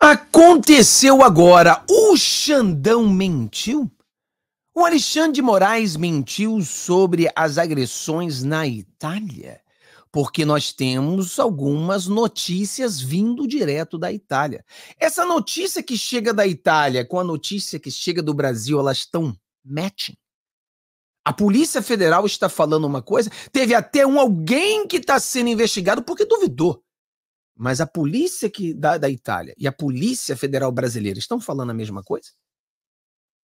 Aconteceu agora. O Xandão mentiu? O Alexandre de Moraes mentiu sobre as agressões na Itália? Porque nós temos algumas notícias vindo direto da Itália. Essa notícia que chega da Itália com a notícia que chega do Brasil, elas estão matching. A Polícia Federal está falando uma coisa, teve até um alguém que está sendo investigado porque duvidou mas a polícia que da, da Itália e a Polícia Federal Brasileira estão falando a mesma coisa?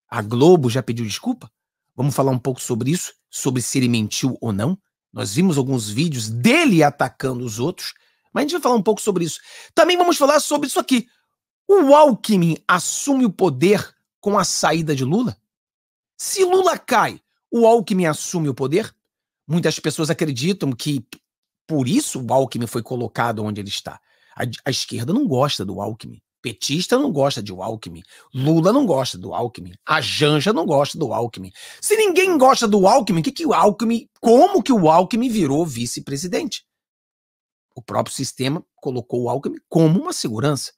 A Globo já pediu desculpa? Vamos falar um pouco sobre isso, sobre se ele mentiu ou não. Nós vimos alguns vídeos dele atacando os outros, mas a gente vai falar um pouco sobre isso. Também vamos falar sobre isso aqui. O Alckmin assume o poder com a saída de Lula? Se Lula cai, o Alckmin assume o poder? Muitas pessoas acreditam que por isso o Alckmin foi colocado onde ele está. A, a esquerda não gosta do Alckmin. Petista não gosta de Alckmin. Lula não gosta do Alckmin. A Janja não gosta do Alckmin. Se ninguém gosta do Alckmin, que que o Alckmin, como que o Alckmin virou vice-presidente? O próprio sistema colocou o Alckmin como uma segurança.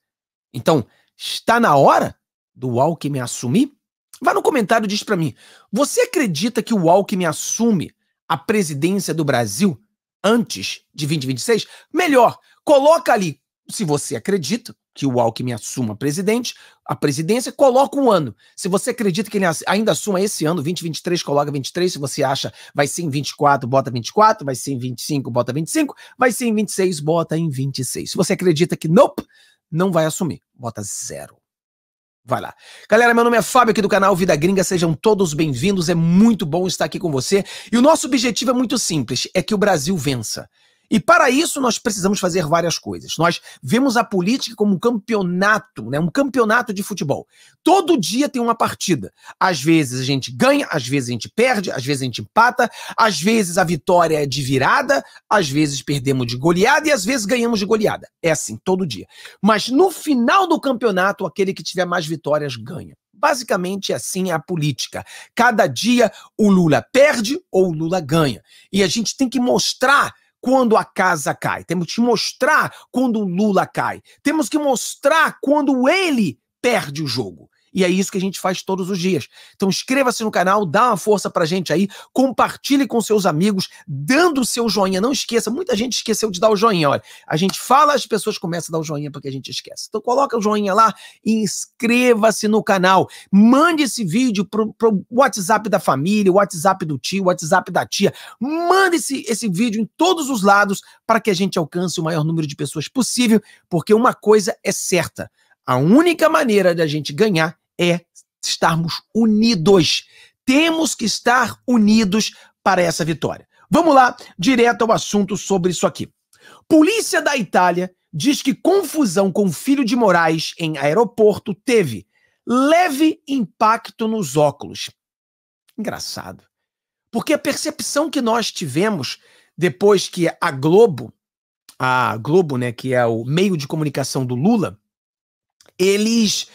Então, está na hora do Alckmin assumir? Vá no comentário e diz para mim: você acredita que o Alckmin assume a presidência do Brasil antes de 2026, melhor. Coloca ali, se você acredita que o Alckmin assuma presidente, a presidência, coloca um ano. Se você acredita que ele ainda assuma esse ano, 2023, coloca 23. Se você acha vai ser em 24, bota 24. Vai ser em 25, bota 25. Vai ser em 26, bota em 26. Se você acredita que nope, não vai assumir, bota zero. Vai lá. Galera, meu nome é Fábio aqui do canal Vida Gringa, sejam todos bem-vindos, é muito bom estar aqui com você. E o nosso objetivo é muito simples, é que o Brasil vença. E para isso nós precisamos fazer várias coisas. Nós vemos a política como um campeonato, né? um campeonato de futebol. Todo dia tem uma partida. Às vezes a gente ganha, às vezes a gente perde, às vezes a gente empata, às vezes a vitória é de virada, às vezes perdemos de goleada e às vezes ganhamos de goleada. É assim, todo dia. Mas no final do campeonato, aquele que tiver mais vitórias ganha. Basicamente assim é a política. Cada dia o Lula perde ou o Lula ganha. E a gente tem que mostrar quando a casa cai, temos que mostrar quando o Lula cai, temos que mostrar quando ele perde o jogo. E é isso que a gente faz todos os dias. Então inscreva-se no canal, dá uma força pra gente aí, compartilhe com seus amigos, dando o seu joinha. Não esqueça, muita gente esqueceu de dar o joinha. Olha, a gente fala, as pessoas começam a dar o joinha porque a gente esquece. Então coloca o joinha lá e inscreva-se no canal. Mande esse vídeo pro, pro WhatsApp da família, WhatsApp do tio, WhatsApp da tia. Mande esse, esse vídeo em todos os lados para que a gente alcance o maior número de pessoas possível, porque uma coisa é certa. A única maneira da gente ganhar é estarmos unidos. Temos que estar unidos para essa vitória. Vamos lá, direto ao assunto sobre isso aqui. Polícia da Itália diz que confusão com filho de Moraes em aeroporto teve leve impacto nos óculos. Engraçado. Porque a percepção que nós tivemos depois que a Globo, a Globo, né, que é o meio de comunicação do Lula, eles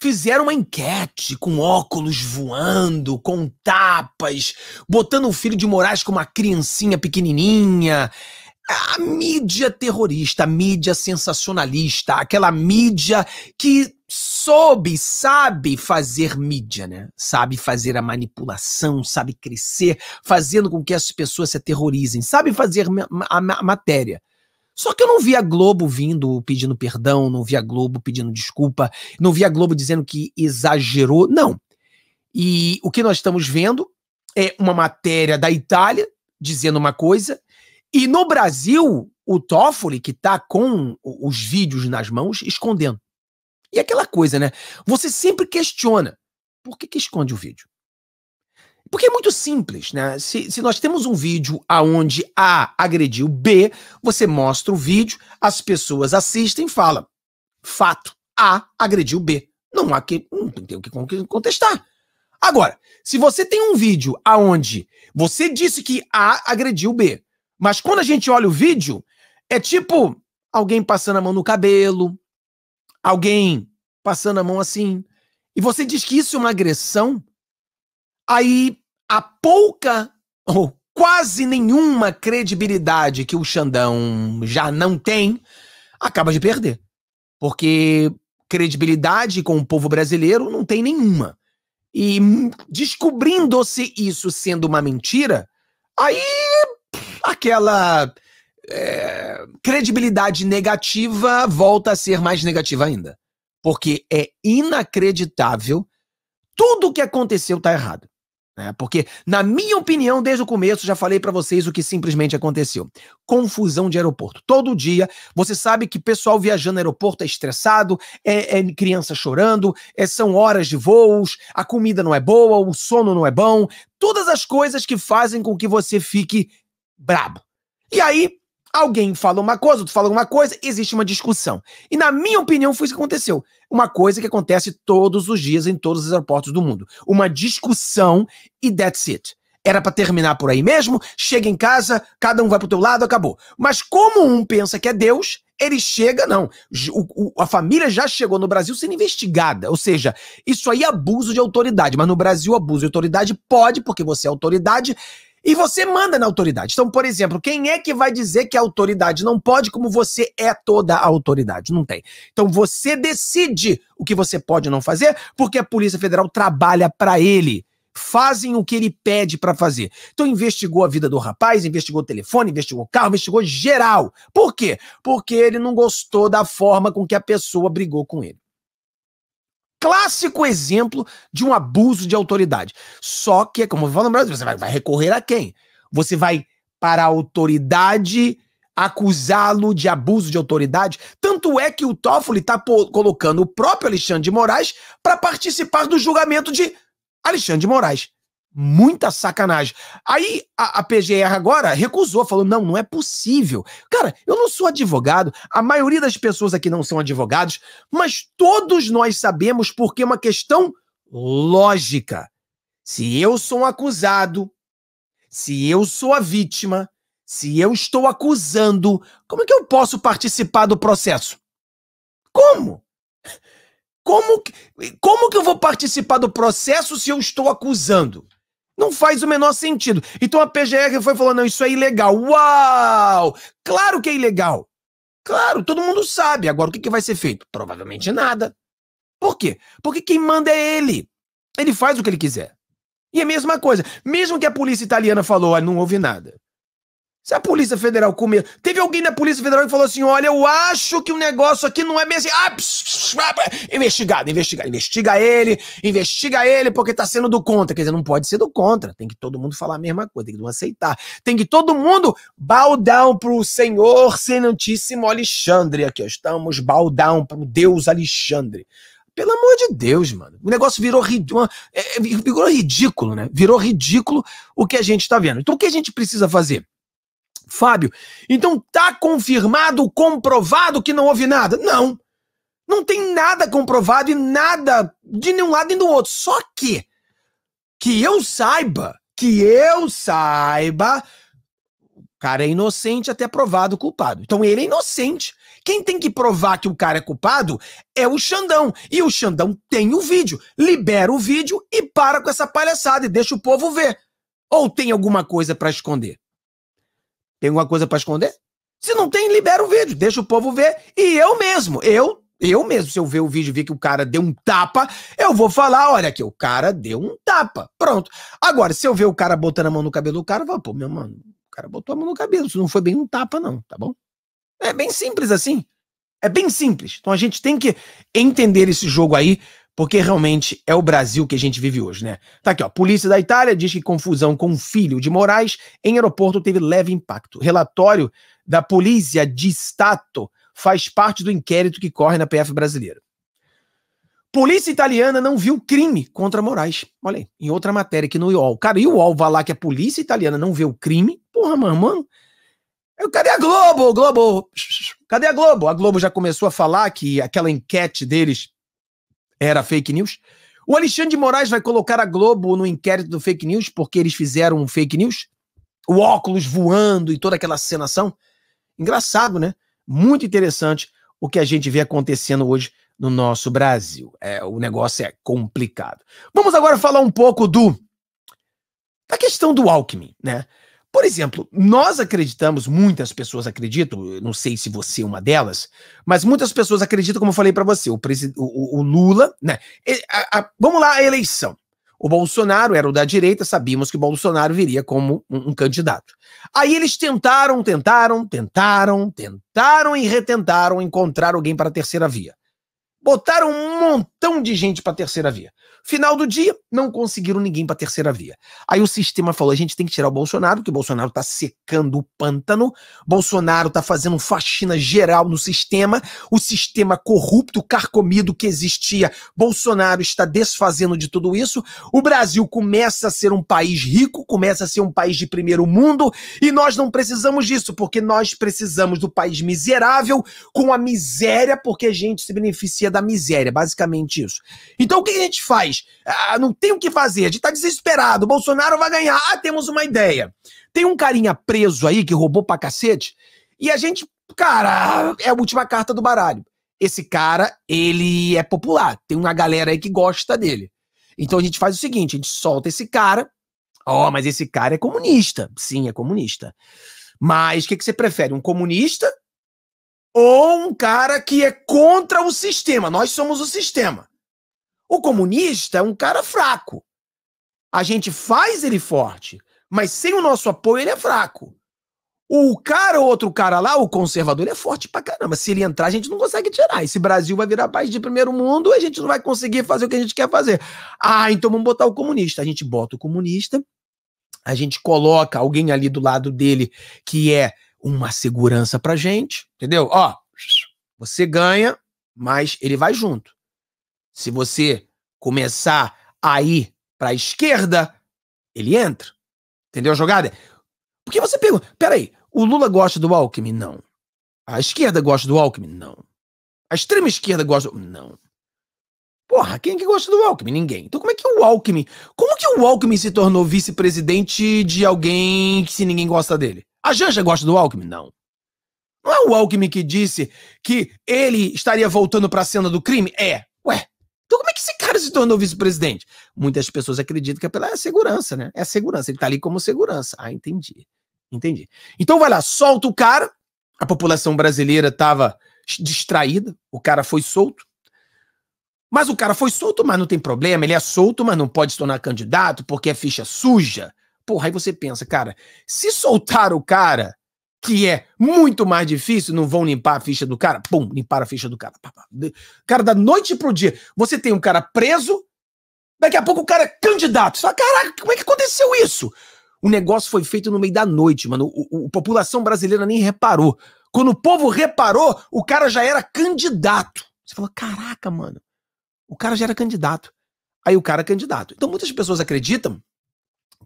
fizeram uma enquete com óculos voando, com tapas, botando o filho de Moraes com uma criancinha pequenininha. A mídia terrorista, a mídia sensacionalista, aquela mídia que soube, sabe fazer mídia, né? Sabe fazer a manipulação, sabe crescer, fazendo com que as pessoas se aterrorizem, sabe fazer a matéria. Só que eu não vi a Globo vindo pedindo perdão, não vi a Globo pedindo desculpa, não vi a Globo dizendo que exagerou, não. E o que nós estamos vendo é uma matéria da Itália dizendo uma coisa, e no Brasil, o Toffoli, que está com os vídeos nas mãos, escondendo. E aquela coisa, né? Você sempre questiona: por que, que esconde o vídeo? Porque é muito simples, né? Se, se nós temos um vídeo aonde A agrediu B, você mostra o vídeo, as pessoas assistem e falam: fato, A agrediu B. Não há que. Não tem o que contestar. Agora, se você tem um vídeo aonde você disse que A agrediu B, mas quando a gente olha o vídeo, é tipo alguém passando a mão no cabelo, alguém passando a mão assim, e você diz que isso é uma agressão, Aí a pouca ou quase nenhuma credibilidade que o Xandão já não tem acaba de perder. Porque credibilidade com o povo brasileiro não tem nenhuma. E descobrindo-se isso sendo uma mentira, aí aquela é, credibilidade negativa volta a ser mais negativa ainda. Porque é inacreditável. Tudo o que aconteceu está errado. Né? Porque, na minha opinião, desde o começo já falei para vocês o que simplesmente aconteceu: confusão de aeroporto. Todo dia você sabe que pessoal viajando no aeroporto é estressado, é, é criança chorando, é, são horas de voos, a comida não é boa, o sono não é bom, todas as coisas que fazem com que você fique brabo. E aí, Alguém fala uma coisa, outro fala alguma coisa, existe uma discussão. E na minha opinião foi isso que aconteceu. Uma coisa que acontece todos os dias em todos os aeroportos do mundo. Uma discussão e that's it. Era para terminar por aí mesmo, chega em casa, cada um vai pro teu lado, acabou. Mas como um pensa que é Deus, ele chega, não. O, o, a família já chegou no Brasil sendo investigada. Ou seja, isso aí é abuso de autoridade. Mas no Brasil, abuso de autoridade pode, porque você é autoridade, e você manda na autoridade. Então, por exemplo, quem é que vai dizer que a autoridade não pode, como você é toda a autoridade? Não tem. Então, você decide o que você pode não fazer, porque a Polícia Federal trabalha para ele. Fazem o que ele pede para fazer. Então, investigou a vida do rapaz, investigou o telefone, investigou o carro, investigou geral. Por quê? Porque ele não gostou da forma com que a pessoa brigou com ele clássico exemplo de um abuso de autoridade. Só que, como eu falo no Brasil, você vai, vai recorrer a quem? Você vai para a autoridade acusá-lo de abuso de autoridade. Tanto é que o Toffoli está colocando o próprio Alexandre de Moraes para participar do julgamento de Alexandre de Moraes muita sacanagem. Aí a, a, PGR agora recusou, falou: não, não é possível. Cara, eu não sou advogado, a maioria das pessoas aqui não são advogados, mas todos nós sabemos porque é uma questão lógica. Se eu sou um acusado, se eu sou a vítima, se eu estou acusando, como é que eu posso participar do processo? Como? Como que, como que eu vou participar do processo se eu estou acusando? Não faz o menor sentido. Então a PGR foi falando: não, isso é ilegal. Uau! Claro que é ilegal. Claro, todo mundo sabe. Agora, o que, que vai ser feito? Provavelmente nada. Por quê? Porque quem manda é ele. Ele faz o que ele quiser. E é a mesma coisa, mesmo que a polícia italiana falou, ah, não houve nada. Se a Polícia Federal comer. Teve alguém da Polícia Federal que falou assim: olha, eu acho que o negócio aqui não é bem assim. Ah, investigado, investigado. Investiga ele, investiga ele, porque tá sendo do contra. Quer dizer, não pode ser do contra. Tem que todo mundo falar a mesma coisa, tem que não aceitar. Tem que todo mundo baldão pro Senhor Senantíssimo Alexandre. Aqui, ó. Estamos baldão pro Deus Alexandre. Pelo amor de Deus, mano. O negócio virou, ri... É, é, virou ridículo, né? Virou ridículo o que a gente tá vendo. Então, o que a gente precisa fazer? Fábio, então tá confirmado, comprovado que não houve nada? Não. Não tem nada comprovado e nada de nenhum lado nem do outro. Só que, que eu saiba, que eu saiba, o cara é inocente até provado culpado. Então ele é inocente. Quem tem que provar que o cara é culpado é o Xandão. E o Xandão tem o vídeo. Libera o vídeo e para com essa palhaçada e deixa o povo ver. Ou tem alguma coisa para esconder? Tem alguma coisa para esconder? Se não tem, libera o vídeo, deixa o povo ver. E eu mesmo, eu, eu mesmo, se eu ver o vídeo e ver que o cara deu um tapa, eu vou falar, olha aqui, o cara deu um tapa. Pronto. Agora, se eu ver o cara botando a mão no cabelo do cara, eu falo, pô, meu mano, o cara botou a mão no cabelo, isso não foi bem um tapa não, tá bom? É bem simples assim. É bem simples. Então a gente tem que entender esse jogo aí porque realmente é o Brasil que a gente vive hoje, né? Tá aqui, ó. Polícia da Itália diz que confusão com o filho de Moraes em aeroporto teve leve impacto. Relatório da Polícia de Stato faz parte do inquérito que corre na PF brasileira. Polícia italiana não viu crime contra Moraes. Olha aí, em outra matéria aqui no UOL. Cara, e o UOL vai lá que a polícia italiana não vê o crime? Porra, mano, mano. Cadê a Globo? Globo! Cadê a Globo? A Globo já começou a falar que aquela enquete deles era fake news. O Alexandre de Moraes vai colocar a Globo no inquérito do fake news porque eles fizeram um fake news. O óculos voando e toda aquela cenação. Engraçado, né? Muito interessante o que a gente vê acontecendo hoje no nosso Brasil. É, o negócio é complicado. Vamos agora falar um pouco do da questão do Alckmin, né? Por exemplo, nós acreditamos, muitas pessoas acreditam, não sei se você é uma delas, mas muitas pessoas acreditam, como eu falei para você, o, o, o, Lula, né? A, a, vamos lá, a eleição. O Bolsonaro era o da direita, sabíamos que o Bolsonaro viria como um, um candidato. Aí eles tentaram, tentaram, tentaram, tentaram e retentaram encontrar alguém para a terceira via. Botaram um montão de gente para terceira via. Final do dia, não conseguiram ninguém para terceira via. Aí o sistema falou: a gente tem que tirar o Bolsonaro, porque o Bolsonaro está secando o pântano, Bolsonaro está fazendo faxina geral no sistema, o sistema corrupto, carcomido que existia, Bolsonaro está desfazendo de tudo isso. O Brasil começa a ser um país rico, começa a ser um país de primeiro mundo, e nós não precisamos disso, porque nós precisamos do país miserável, com a miséria, porque a gente se beneficia economia da miséria, basicamente isso. Então o que a gente faz? Ah, não tem o que fazer, a gente tá desesperado, Bolsonaro vai ganhar, ah, temos uma ideia. Tem um carinha preso aí que roubou pra cacete, e a gente, cara, é a última carta do baralho. Esse cara, ele é popular, tem uma galera aí que gosta dele. Então a gente faz o seguinte, a gente solta esse cara, ó, oh, mas esse cara é comunista. Sim, é comunista. Mas o que, que você prefere? Um comunista ou um cara que é contra o sistema. Nós somos o sistema. O comunista é um cara fraco. A gente faz ele forte, mas sem o nosso apoio ele é fraco. O cara, outro cara lá, o conservador, ele é forte pra caramba. Se ele entrar, a gente não consegue tirar. Esse Brasil vai virar país de primeiro mundo e a gente não vai conseguir fazer o que a gente quer fazer. Ah, então vamos botar o comunista. A gente bota o comunista, a gente coloca alguém ali do lado dele que é uma segurança pra gente, entendeu? Ó, você ganha, mas ele vai junto. Se você começar a ir pra esquerda, ele entra. Entendeu a jogada? Porque você pergunta, peraí, o Lula gosta do Alckmin? Não. A esquerda gosta do Alckmin? Não. A extrema esquerda gosta do... Não. Porra, quem que gosta do Alckmin? Ninguém. Então como é que o Alckmin... Como que o Alckmin se tornou vice-presidente de alguém que se ninguém gosta dele? A Janja gosta do Alckmin? Não. Não é o Alckmin que disse que ele estaria voltando para a cena do crime? É. Ué, então como é que esse cara se tornou vice-presidente? Muitas pessoas acreditam que é pela segurança, né? É a segurança, ele tá ali como segurança. Ah, entendi. Entendi. Então vai lá, solta o cara. A população brasileira tava distraída, o cara foi solto. Mas o cara foi solto, mas não tem problema, ele é solto, mas não pode se tornar candidato porque é ficha suja. Porra, aí você pensa, cara, se soltar o cara, que é muito mais difícil, não vão limpar a ficha do cara, pum, limpar a ficha do cara. Cara, da noite pro dia, você tem um cara preso, daqui a pouco o cara é candidato. Você fala, caraca, como é que aconteceu isso? O negócio foi feito no meio da noite, mano. O, o, a população brasileira nem reparou. Quando o povo reparou, o cara já era candidato. Você falou, caraca, mano, o cara já era candidato. Aí o cara é candidato. Então muitas pessoas acreditam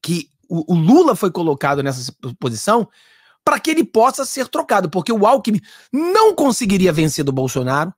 que o, o Lula foi colocado nessa posição para que ele possa ser trocado, porque o Alckmin não conseguiria vencer do Bolsonaro,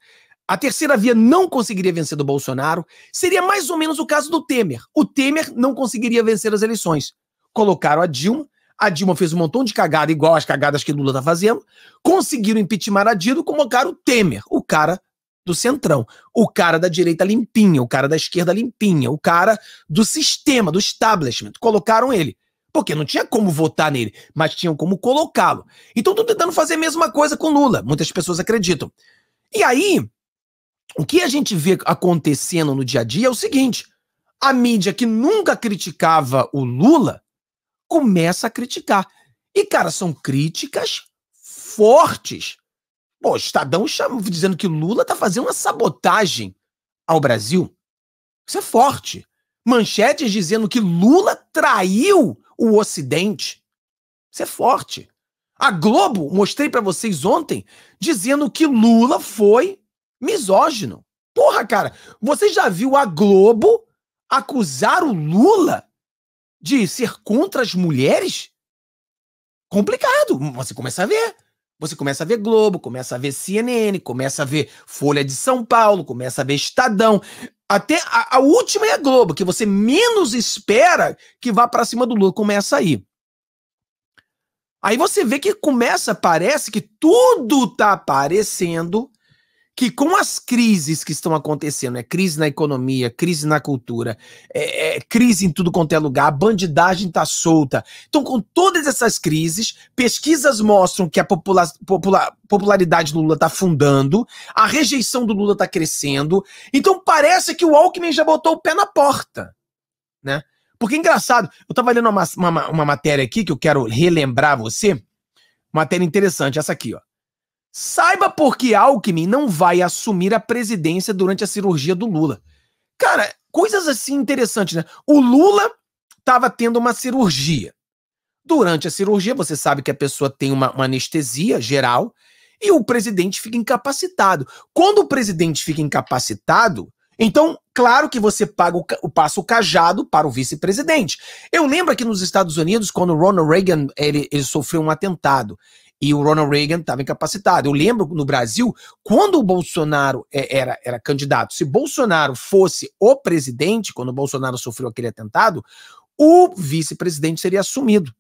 a terceira via não conseguiria vencer do Bolsonaro, seria mais ou menos o caso do Temer. O Temer não conseguiria vencer as eleições. Colocaram a Dilma, a Dilma fez um montão de cagada, igual as cagadas que Lula está fazendo, conseguiram impeachment a Dilma e colocaram o Temer. O cara do centrão, o cara da direita limpinha, o cara da esquerda limpinha, o cara do sistema, do establishment. Colocaram ele. Porque não tinha como votar nele, mas tinham como colocá-lo. Então estão tentando fazer a mesma coisa com Lula. Muitas pessoas acreditam. E aí, o que a gente vê acontecendo no dia a dia é o seguinte: a mídia que nunca criticava o Lula começa a criticar. E, cara, são críticas fortes. Pô, Estadão chama, dizendo que Lula tá fazendo uma sabotagem ao Brasil. Isso é forte. Manchetes dizendo que Lula traiu o Ocidente. Isso é forte. A Globo, mostrei para vocês ontem, dizendo que Lula foi misógino. Porra, cara, você já viu a Globo acusar o Lula de ser contra as mulheres? Complicado, você começa a ver. Você começa a ver Globo, começa a ver CNN, começa a ver Folha de São Paulo, começa a ver Estadão. Até a, a última é a Globo, que você menos espera que vá para cima do Lula, começa aí. Aí você vê que começa, parece que tudo tá aparecendo que com as crises que estão acontecendo, é crise na economia, crise na cultura, é, é crise em tudo quanto é lugar, a bandidagem está solta. Então, com todas essas crises, pesquisas mostram que a popula popula popularidade do Lula está fundando, a rejeição do Lula está crescendo. Então, parece que o Alckmin já botou o pé na porta, né? Porque engraçado, eu estava lendo uma, uma, uma matéria aqui que eu quero relembrar você, matéria interessante, essa aqui, ó. Saiba por que Alckmin não vai assumir a presidência durante a cirurgia do Lula. Cara, coisas assim interessantes, né? O Lula estava tendo uma cirurgia. Durante a cirurgia, você sabe que a pessoa tem uma, uma, anestesia geral e o presidente fica incapacitado. Quando o presidente fica incapacitado, então, claro que você paga o, passa o cajado para o vice-presidente. Eu lembro que nos Estados Unidos, quando Ronald Reagan ele, ele sofreu um atentado, e o Ronald Reagan estava incapacitado. Eu lembro no Brasil, quando o Bolsonaro é, era, era candidato, se Bolsonaro fosse o presidente, quando o Bolsonaro sofreu aquele atentado, o vice-presidente seria assumido.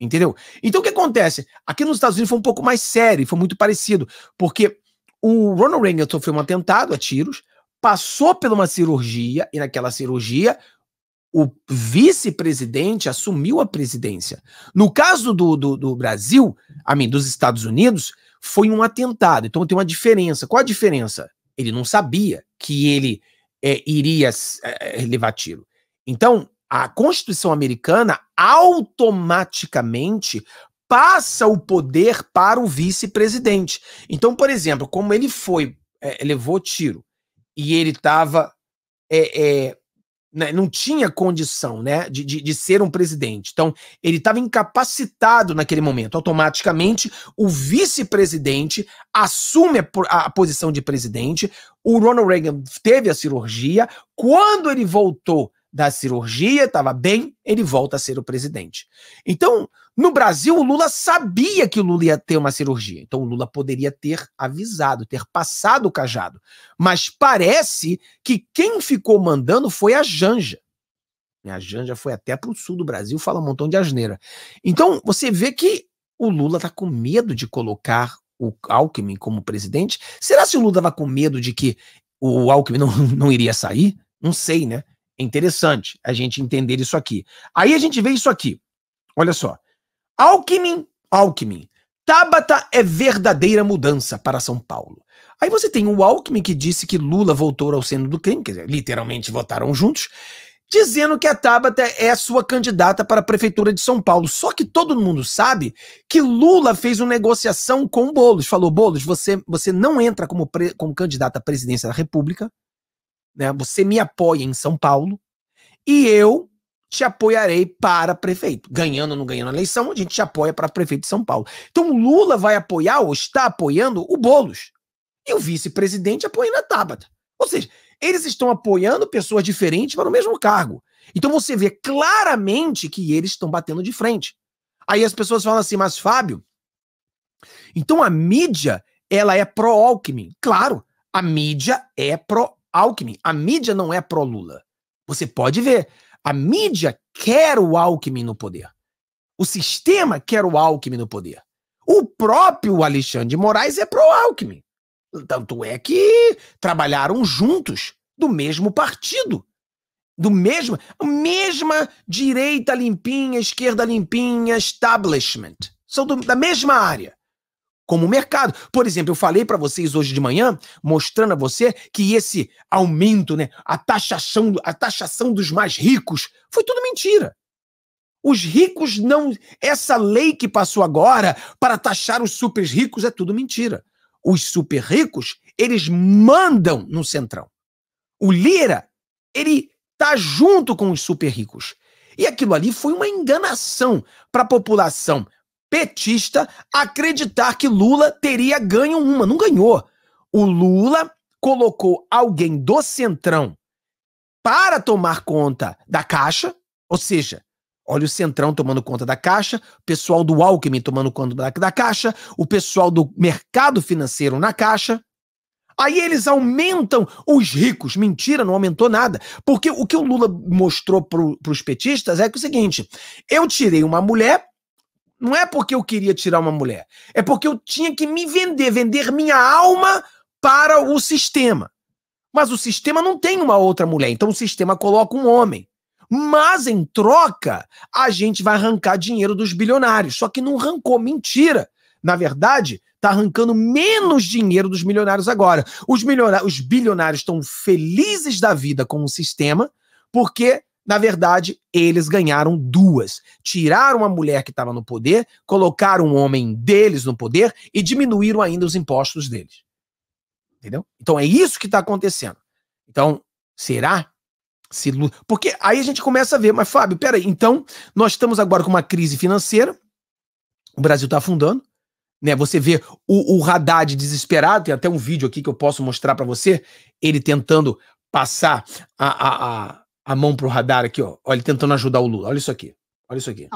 Entendeu? Então o que acontece? Aqui nos Estados Unidos foi um pouco mais sério, foi muito parecido, porque o Ronald Reagan sofreu um atentado a tiros, passou por uma cirurgia, e naquela cirurgia o vice-presidente assumiu a presidência. No caso do, do, do Brasil, a mim, dos Estados Unidos, foi um atentado. Então tem uma diferença. Qual a diferença? Ele não sabia que ele é, iria é, é, levar tiro. Então, a Constituição americana automaticamente passa o poder para o vice-presidente. Então, por exemplo, como ele foi, é, levou tiro e ele estava é, é, né, não tinha condição né, de, de, de ser um presidente. Então, ele estava incapacitado naquele momento. Automaticamente, o vice-presidente assume a, a posição de presidente. O Ronald Reagan teve a cirurgia. Quando ele voltou da cirurgia, estava bem, ele volta a ser o presidente. Então, no Brasil, o Lula sabia que o Lula ia ter uma cirurgia. Então, o Lula poderia ter avisado, ter passado o cajado. Mas parece que quem ficou mandando foi a Janja. A Janja foi até para o sul do Brasil, fala um montão de asneira. Então, você vê que o Lula está com medo de colocar o Alckmin como presidente. Será se o Lula estava com medo de que o Alckmin não, não iria sair? Não sei, né? É interessante a gente entender isso aqui. Aí a gente vê isso aqui. Olha só. Alckmin, Alckmin. Tabata é verdadeira mudança para São Paulo. Aí você tem o Alckmin que disse que Lula voltou ao seno do crime, quer dizer, literalmente votaram juntos, dizendo que a Tabata é a sua candidata para a prefeitura de São Paulo. Só que todo mundo sabe que Lula fez uma negociação com Bolos, falou Bolos, você você não entra como pre, como candidata à presidência da República, né? Você me apoia em São Paulo e eu te apoiarei para prefeito. Ganhando ou não ganhando a eleição, a gente te apoia para prefeito de São Paulo. Então Lula vai apoiar ou está apoiando o Bolos e o vice-presidente apoiando a Tabata. Ou seja, eles estão apoiando pessoas diferentes para o mesmo cargo. Então você vê claramente que eles estão batendo de frente. Aí as pessoas falam assim, mas Fábio, então a mídia ela é pró-Alckmin. Claro, a mídia é pró Alckmin, a mídia não é pró-Lula. Você pode ver. A mídia quer o Alckmin no poder. O sistema quer o Alckmin no poder. O próprio Alexandre de Moraes é pró-Alckmin. Tanto é que trabalharam juntos, do mesmo partido. Do mesmo, mesma direita limpinha, esquerda limpinha, establishment. São do, da mesma área como o mercado. Por exemplo, eu falei para vocês hoje de manhã, mostrando a você que esse aumento, né, a taxação, a taxação dos mais ricos, foi tudo mentira. Os ricos não. Essa lei que passou agora para taxar os super ricos é tudo mentira. Os super ricos, eles mandam no centrão. O Lira, ele tá junto com os super ricos. E aquilo ali foi uma enganação para a população petista acreditar que Lula teria ganho uma. Não ganhou. O Lula colocou alguém do centrão para tomar conta da Caixa, ou seja, olha o Centrão tomando conta da Caixa, o pessoal do Alckmin tomando conta da, da Caixa, o pessoal do mercado financeiro na Caixa. Aí eles aumentam os ricos. Mentira, não aumentou nada. Porque o que o Lula mostrou para os petistas é, é o seguinte: eu tirei uma mulher não é porque eu queria tirar uma mulher. É porque eu tinha que me vender, vender minha alma para o sistema. Mas o sistema não tem uma outra mulher, então o sistema coloca um homem. Mas em troca, a gente vai arrancar dinheiro dos bilionários. Só que não arrancou, mentira. Na verdade, está arrancando menos dinheiro dos milionários agora. Os, milionários, os bilionários estão felizes da vida com o sistema, porque na verdade, eles ganharam duas. Tiraram a mulher que estava no poder, colocaram um homem deles no poder e diminuíram ainda os impostos deles. Entendeu? Então é isso que está acontecendo. Então, será? Se Porque aí a gente começa a ver, mas Fábio, peraí, então nós estamos agora com uma crise financeira, o Brasil está afundando, né? Você vê o, o Haddad desesperado, tem até um vídeo aqui que eu posso mostrar para você, ele tentando passar a, a, a a mão pro radar aqui, ó. Olha, ele tentando ajudar o Lula. Olha isso aqui. Olha isso aqui.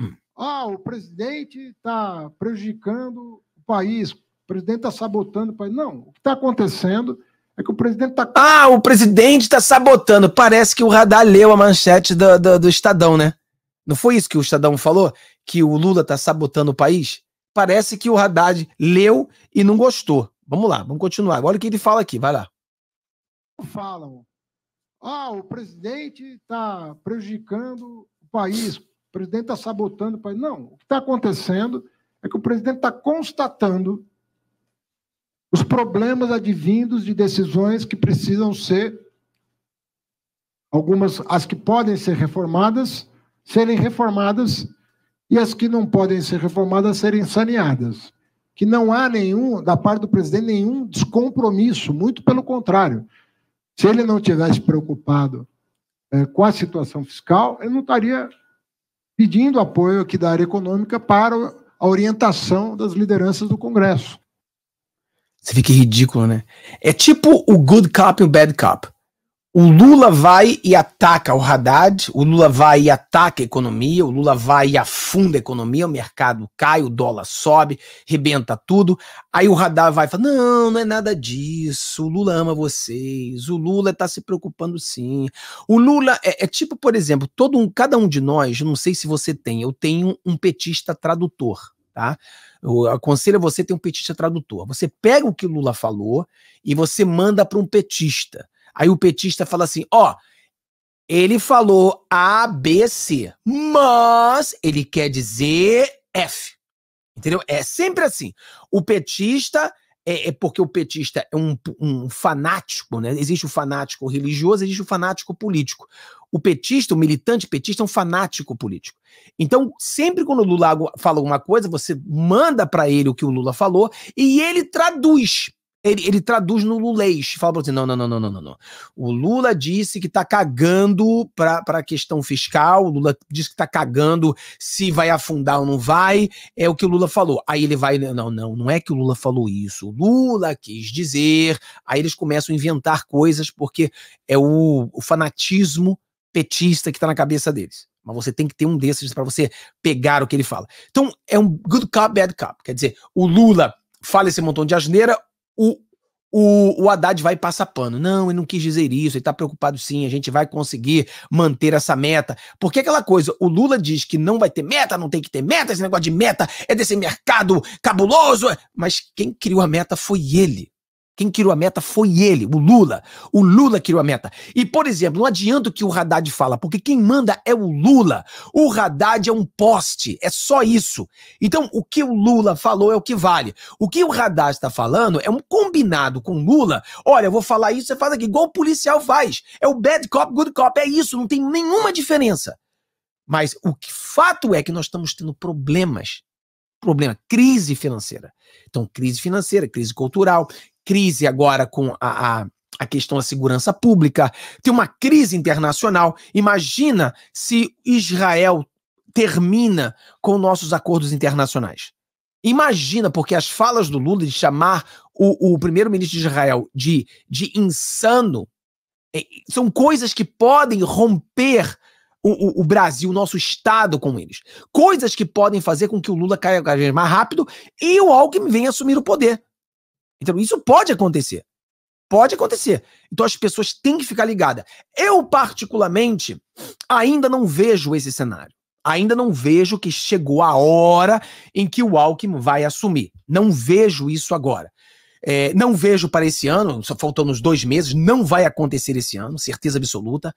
Hum. Ah, o presidente está prejudicando o país. O presidente está sabotando o país. Não, o que está acontecendo é que o presidente está. Ah, o presidente está sabotando. Parece que o radar leu a manchete do, do, do Estadão, né? Não foi isso que o Estadão falou? Que o Lula está sabotando o país? Parece que o Haddad leu e não gostou. Vamos lá, vamos continuar. Olha o que ele fala aqui, vai lá. Falam ah, o presidente está prejudicando o país, o presidente está sabotando o país. Não, o que está acontecendo é que o presidente está constatando os problemas advindos de decisões que precisam ser algumas as que podem ser reformadas serem reformadas e as que não podem ser reformadas serem saneadas. Que não há nenhum da parte do presidente nenhum descompromisso, muito pelo contrário. Se ele não tivesse preocupado é, com a situação fiscal, ele não estaria pedindo apoio aqui da área econômica para a orientação das lideranças do Congresso. Você fica ridículo, né? É tipo o good cop e o bad cop. O Lula vai e ataca o Haddad, o Lula vai e ataca a economia, o Lula vai e afunda a economia, o mercado cai, o dólar sobe, rebenta tudo. Aí o Haddad vai e fala: não, não é nada disso, o Lula ama vocês, o Lula está se preocupando sim. O Lula é, é, tipo, por exemplo, todo um, cada um de nós, não sei se você tem, eu tenho um petista tradutor, tá? Eu aconselho a você ter um petista tradutor. Você pega o que o Lula falou e você manda para um petista. Aí o petista fala assim: ó, ele falou A, B, C, mas ele quer dizer F. Entendeu? É sempre assim. O petista é, é, porque o petista é um, um, fanático, né? Existe o fanático religioso, existe o fanático político. O petista, o militante petista, é um fanático político. Então, sempre quando o Lula fala alguma coisa, você manda para ele o que o Lula falou e ele traduz. Ele, ele traduz no lulês, fala assim: não, não, não, não, não, não. O Lula disse que tá cagando para a questão fiscal, o Lula disse que tá cagando se vai afundar ou não vai, é o que o Lula falou. Aí ele vai, não, não, não é que o Lula falou isso, o Lula quis dizer. Aí eles começam a inventar coisas porque é o, o fanatismo petista que tá na cabeça deles mas você tem que ter um desses para você pegar o que ele fala. Então, é um good cop, bad cop. Quer dizer, o Lula fala esse montão de asneira, o, o, o Haddad vai passar pano. Não, ele não quis dizer isso, ele está preocupado sim, a gente vai conseguir manter essa meta. Porque aquela coisa, o Lula diz que não vai ter meta, não tem que ter meta, esse negócio de meta é desse mercado cabuloso. Mas quem criou a meta foi ele. Quem criou a meta foi ele, o Lula. O Lula criou a meta. E, por exemplo, não adianta o que o Haddad fala, porque quem manda é o Lula. O Haddad é um poste, é só isso. Então, o que o Lula falou é o que vale. O que o Haddad está falando é um combinado com o Lula. Olha, eu vou falar isso, você faz aqui, igual o policial faz. É o bad cop, good cop, é isso, não tem nenhuma diferença. Mas o que, fato é que nós estamos tendo problemas problema, crise financeira. Então, crise financeira, crise cultural, crise agora com a, a, a questão da segurança pública, tem uma crise internacional. Imagina se Israel termina com nossos acordos internacionais. Imagina, porque as falas do Lula de chamar o, o primeiro-ministro de Israel de, de insano é, são coisas que podem romper o, o, o, Brasil, o nosso Estado com eles. Coisas que podem fazer com que o Lula caia cada vez mais rápido e o Alckmin venha assumir o poder. Então, isso pode acontecer. Pode acontecer. Então as pessoas têm que ficar ligadas. Eu, particularmente, ainda não vejo esse cenário. Ainda não vejo que chegou a hora em que o Alckmin vai assumir. Não vejo isso agora. É, não vejo para esse ano, só faltando uns dois meses, não vai acontecer esse ano, certeza absoluta.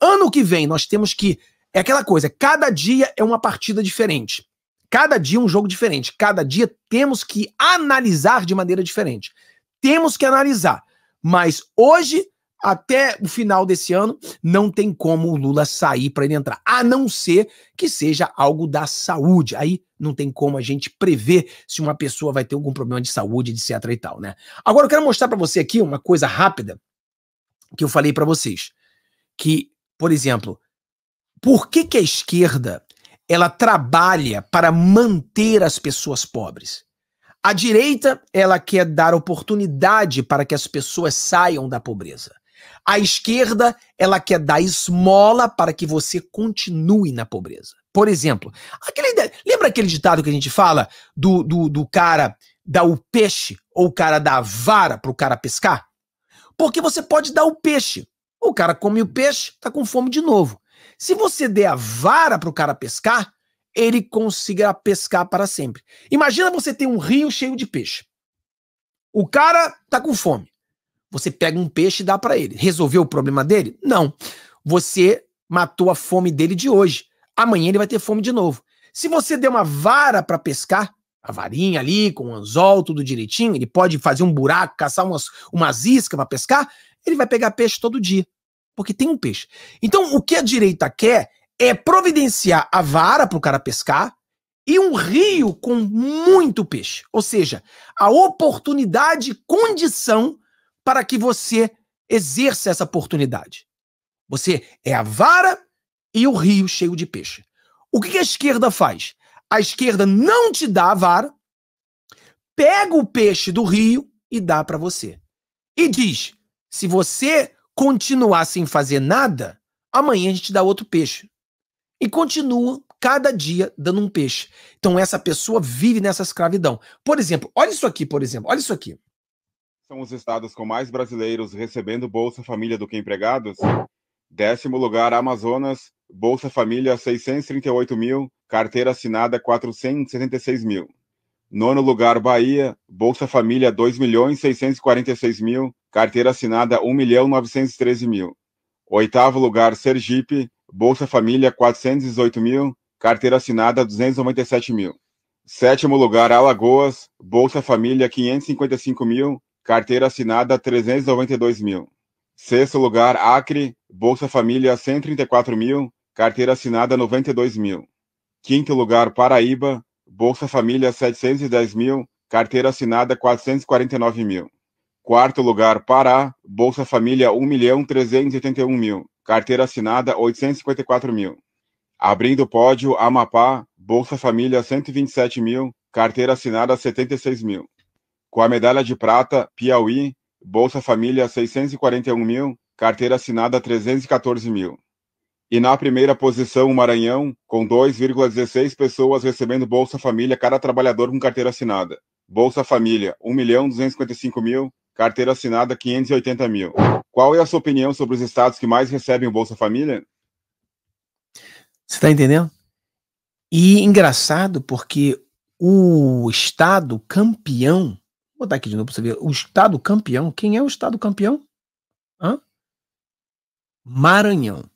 Ano que vem, nós temos que. É aquela coisa, cada dia é uma partida diferente. Cada dia é um jogo diferente. Cada dia temos que analisar de maneira diferente. Temos que analisar. Mas hoje, até o final desse ano, não tem como o Lula sair para ele entrar. A não ser que seja algo da saúde. Aí não tem como a gente prever se uma pessoa vai ter algum problema de saúde, etc e tal, né? Agora eu quero mostrar para você aqui uma coisa rápida que eu falei para vocês. Que, por exemplo, por que, que a esquerda ela trabalha para manter as pessoas pobres. A direita, ela quer dar oportunidade para que as pessoas saiam da pobreza. A esquerda, ela quer dar esmola para que você continue na pobreza. Por exemplo, lembra aquele ditado que a gente fala do, do, do cara dar o peixe ou o cara dar a vara para o cara pescar? Porque você pode dar o peixe. O cara come o peixe, tá com fome de novo. Se você der a vara para o cara pescar, ele conseguirá pescar para sempre. Imagina você ter um rio cheio de peixe. O cara tá com fome. Você pega um peixe e dá para ele. Resolveu o problema dele? Não. Você matou a fome dele de hoje. Amanhã ele vai ter fome de novo. Se você der uma vara para pescar, a varinha ali com o anzol, tudo direitinho, ele pode fazer um buraco, caçar umas, umas iscas para pescar, ele vai pegar peixe todo dia porque tem um peixe. Então, o que a direita quer é providenciar a vara para o cara pescar e um rio com muito peixe. Ou seja, a oportunidade, condição para que você exerça essa oportunidade. Você é a vara e o rio cheio de peixe. O que a esquerda faz? A esquerda não te dá a vara, pega o peixe do rio e dá para você. E diz: se você continuar sem fazer nada, amanhã a gente dá outro peixe. E continua cada dia dando um peixe. Então essa pessoa vive nessa escravidão. Por exemplo, olha isso aqui, por exemplo, olha isso aqui. São os estados com mais brasileiros recebendo Bolsa Família do que empregados? Décimo lugar, Amazonas, Bolsa Família 638 mil, carteira assinada 476 mil. Nono lugar, Bahia, Bolsa Família 2 milhões 646 mil, carteira assinada 1 milhão 913 mil. Oitavo lugar, Sergipe, Bolsa Família 418 mil, carteira assinada 297 mil. Sétimo lugar, Alagoas, Bolsa Família 555 mil, carteira assinada 392 mil. Sexto lugar, Acre, Bolsa Família 134 mil, carteira assinada 92 mil. Quinto lugar, Paraíba, Bolsa Família 710 mil, carteira assinada 449 mil. Quarto lugar, Pará, Bolsa Família 1 milhão 381 mil, carteira assinada 854 mil. Abrindo o pódio, Amapá, Bolsa Família 127 mil, carteira assinada 76 mil. Com a medalha de prata, Piauí, Bolsa Família 641 mil, carteira assinada 314 mil. E na primeira posição, o Maranhão, com 2,16 pessoas recebendo Bolsa Família, cada trabalhador com carteira assinada. Bolsa Família, 1 milhão 255 mil, carteira assinada 580 mil. Qual é a sua opinião sobre os estados que mais recebem o Bolsa Família? Você está entendendo? E engraçado porque o estado campeão, vou botar aqui de novo para você ver, o estado campeão, quem é o estado campeão? Hã? Maranhão.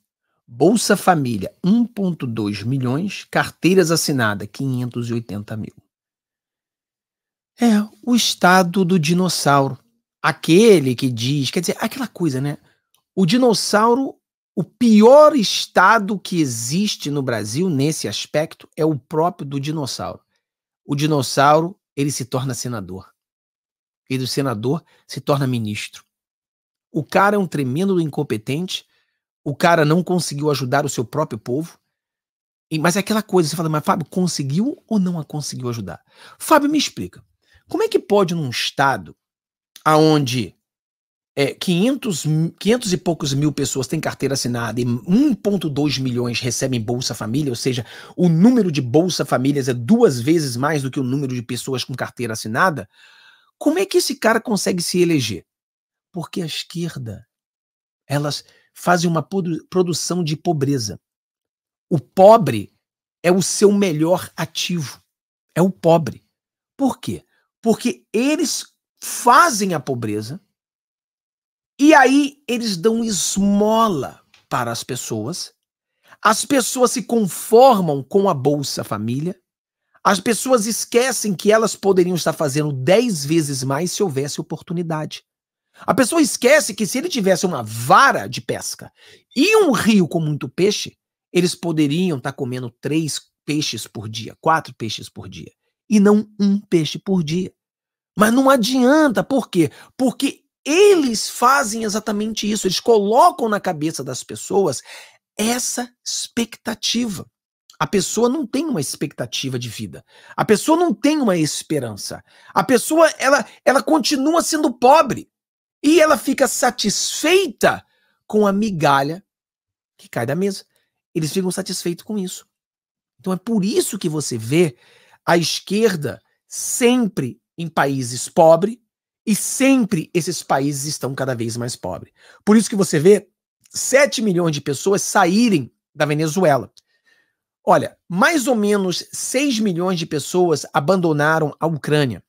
Bolsa Família, 1,2 milhões, carteiras assinadas, 580 mil. É o estado do dinossauro aquele que diz, quer dizer, aquela coisa, né? O dinossauro, o pior estado que existe no Brasil nesse aspecto é o próprio do dinossauro. O dinossauro, ele se torna senador. E do senador se torna ministro. O cara é um tremendo incompetente, o cara não conseguiu ajudar o seu próprio povo. Mas é aquela coisa, você fala, mas Fábio, conseguiu ou não a conseguiu ajudar? Fábio, me explica. Como é que pode num estado aonde é, 500, 500 e poucos mil pessoas têm carteira assinada e 1,2 milhões recebem Bolsa Família, ou seja, o número de Bolsa Famílias é duas vezes mais do que o número de pessoas com carteira assinada, como é que esse cara consegue se eleger? Porque a esquerda, elas fazem uma produção de pobreza. O pobre é o seu melhor ativo, é o pobre. Por quê? Porque eles fazem a pobreza e aí eles dão esmola para as pessoas. As pessoas se conformam com a Bolsa Família. As pessoas esquecem que elas poderiam estar fazendo 10 vezes mais se houvesse oportunidade. A pessoa esquece que se ele tivesse uma vara de pesca e um rio com muito peixe, eles poderiam estar comendo três peixes por dia, quatro peixes por dia, e não um peixe por dia. Mas não adianta, por quê? Porque eles fazem exatamente isso, eles colocam na cabeça das pessoas essa expectativa. A pessoa não tem uma expectativa de vida. A pessoa não tem uma esperança. A pessoa ela ela continua sendo pobre e ela fica satisfeita com a migalha que cai da mesa. Eles ficam satisfeitos com isso. Então é por isso que você vê a esquerda sempre em países pobres e sempre esses países estão cada vez mais pobres. Por isso que você vê 7 milhões de pessoas saírem da Venezuela. Olha, mais ou menos 6 milhões de pessoas abandonaram a Ucrânia.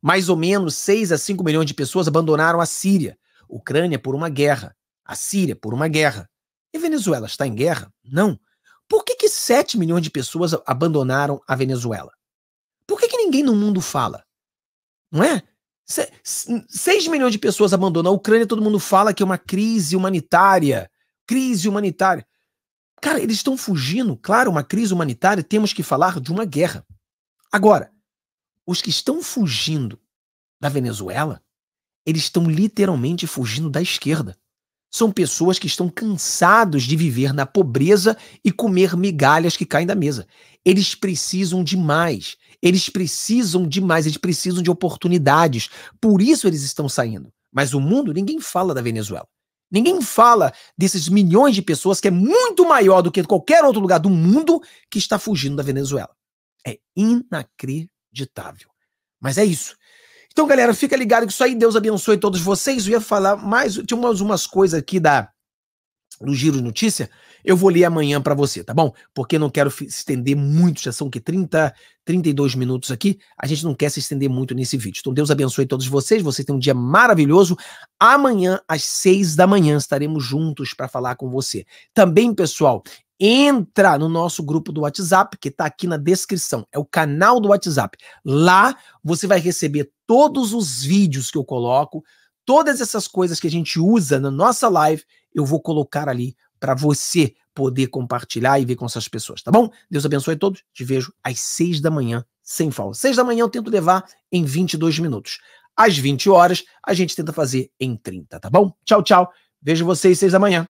Mais ou menos 6 a 5 milhões de pessoas abandonaram a Síria. Ucrânia por uma guerra. A Síria por uma guerra. E Venezuela está em guerra? Não. Por que, que 7 milhões de pessoas abandonaram a Venezuela? Por que, que ninguém no mundo fala? Não é? 6 milhões de pessoas abandonam a Ucrânia, todo mundo fala que é uma crise humanitária. Crise humanitária. Cara, eles estão fugindo. Claro, uma crise humanitária, temos que falar de uma guerra. Agora, os que estão fugindo da Venezuela, eles estão literalmente fugindo da esquerda são pessoas que estão cansados de viver na pobreza e comer migalhas que caem da mesa. Eles precisam de mais. Eles precisam de mais, eles precisam de oportunidades. Por isso eles estão saindo. Mas o mundo, ninguém fala da Venezuela. Ninguém fala desses milhões de pessoas que é muito maior do que qualquer outro lugar do mundo que está fugindo da Venezuela. É inacreditável. Mas é isso. Então, galera, fica ligado que isso aí. Deus abençoe todos vocês. Eu ia falar mais, tinha umas, umas coisas aqui da do Giro de Notícia, eu vou ler amanhã para você, tá bom? Porque não quero se estender muito, já são que 30, 32 minutos aqui, a gente não quer se estender muito nesse vídeo. Então Deus abençoe todos vocês, vocês têm um dia maravilhoso. Amanhã às 6 da manhã estaremos juntos para falar com você. Também, pessoal, entra no nosso grupo do WhatsApp, que está aqui na descrição. É o canal do WhatsApp. Lá você vai receber todos os vídeos que eu coloco, todas essas coisas que a gente usa na nossa live, eu vou colocar ali para você poder compartilhar e ver com essas pessoas, tá bom? Deus abençoe a todos. Te vejo às seis da manhã, sem falta. Seis da manhã eu tento levar em 22 minutos. Às 20 horas, a gente tenta fazer em 30, tá bom? Tchau, tchau. Vejo vocês seis da manhã.